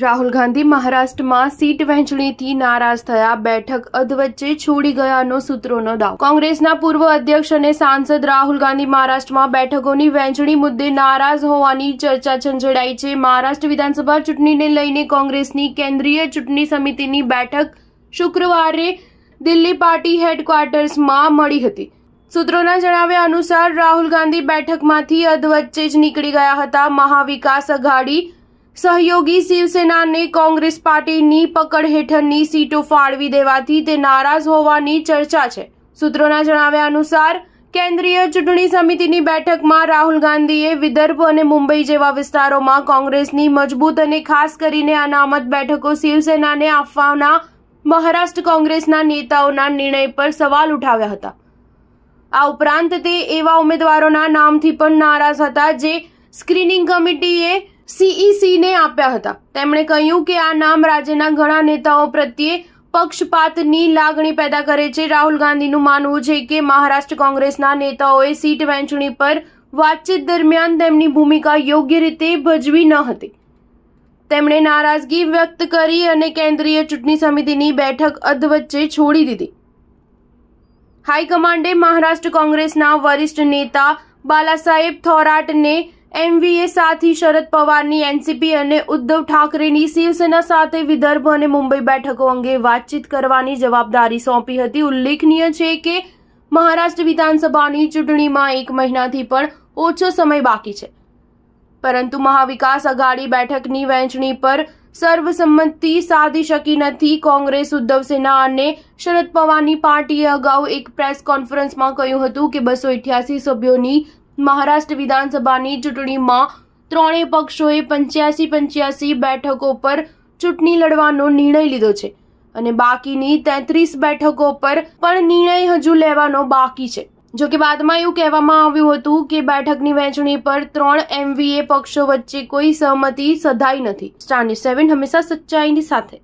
રાહુલ ગાંધી મહારાષ્ટ્રમાં સીટ વહેંચણીથી નારાજ થયા બેઠક અધવચ્ચે છોડી ગયાનો સૂત્રોનો દાવ કોંગ્રેસના પૂર્વ અધ્યક્ષ અને સાંસદ રાહુલ ગાંધી મહારાષ્ટ્રમાં બેઠકોની વહેંચણી મુદ્દે નારાજ હોવાની ચર્ચા છંજડાઈ છે મહારાષ્ટ્ર વિધાનસભા ચૂંટણીને લઈને કોંગ્રેસની કેન્દ્રીય ચૂંટણી સમિતિની બેઠક શુક્રવારે દિલ્હી પાર્ટી હેડક્વાર્ટર્સમાં મળી હતી સૂત્રોના જણાવ્યા અનુસાર રાહુલ ગાંધી બેઠકમાંથી અધવચ્ચે જ નીકળી ગયા હતા મહાવિકાસ અઘાડી સહયોગી શિવસેનાને કોંગ્રેસ પાર્ટીની પકડ હેઠળની સીટો ફાળવી દેવાથી તે નારાજ હોવાની ચર્ચા છે સૂત્રોના જણાવ્યા અનુસાર કેન્દ્રીય ચૂંટણી સમિતિની બેઠકમાં રાહુલ ગાંધીએ વિદર્ભ અને મુંબઈ જેવા વિસ્તારોમાં કોંગ્રેસની મજબૂત અને ખાસ કરીને અનામત બેઠકો શિવસેનાને આપવાના મહારાષ્ટ્ર કોંગ્રેસના નેતાઓના નિર્ણય પર સવાલ ઉઠાવ્યા હતા આ ઉપરાંત તે એવા ઉમેદવારોના નામથી પણ નારાજ હતા જે સ્ક્રીનિંગ કમિટીએ સીઈસીને e આપ્યા હતા તેમણે કહ્યું કે આ નામ રાજ્યના ઘણા નેતાઓ પ્રત્યે પક્ષપાતની લાગણી પેદા કરે છે રાહુલ ગાંધીનું માનવું છે કે મહારાષ્ટ્ર કોંગ્રેસના નેતાઓએ સીટ વહેંચણી પર વાતચીત દરમિયાન તેમની ભૂમિકા યોગ્ય રીતે ભજવી ન હતી તેમણે નારાજગી વ્યક્ત કરી અને કેન્દ્રીય ચૂંટણી સમિતિની બેઠક અધવચ્ચે છોડી દીધી હાઈકમાન્ડે મહારાષ્ટ્ર કોંગ્રેસના વરિષ્ઠ નેતા બાલાસાહેબ થોરાટને એનવીએ સાથી શરદ પવારની એનસીપી અને ઉદ્ધવ ઠાકરેની શિવસેના સાથે વિદર્ભ અને મુંબઈ બેઠકો અંગે વાતચીત કરવાની જવાબદારી સોંપી હતી ઉલ્લેખનીય છે કે મહારાષ્ટ્ર વિધાનસભાની ચૂંટણીમાં એક મહિનાથી પણ ઓછો સમય બાકી છે પરંતુ મહાવિકાસ આઘાડી બેઠકની વહેંચણી પર સર્વસંમતિ સાધી શકી નથી કોંગ્રેસ ઉદ્ધવ સેના અને શરદ પવારની પાર્ટીએ અગાઉ એક પ્રેસ કોન્ફરન્સમાં કહ્યું હતું કે બસો સભ્યોની મહારાષ્ટ્ર વિધાનસભાની ચૂંટણીમાં ત્રણેય પક્ષોએ પંચ્યાસી પંચ્યાસી બેઠકો પર ચૂંટણી લડવાનો નિર્ણય લીધો છે અને બાકીની તેત્રીસ બેઠકો પર પણ નિર્ણય હજુ લેવાનો બાકી છે જો કે બાદમાં એવું કહેવામાં આવ્યું હતું કે બેઠકની વહેંચણી પર ત્રણ એમવીએ પક્ષો વચ્ચે કોઈ સહમતિ સધાઈ નથી સ્ટાર સેવન હંમેશા સચ્ચાઈની સાથે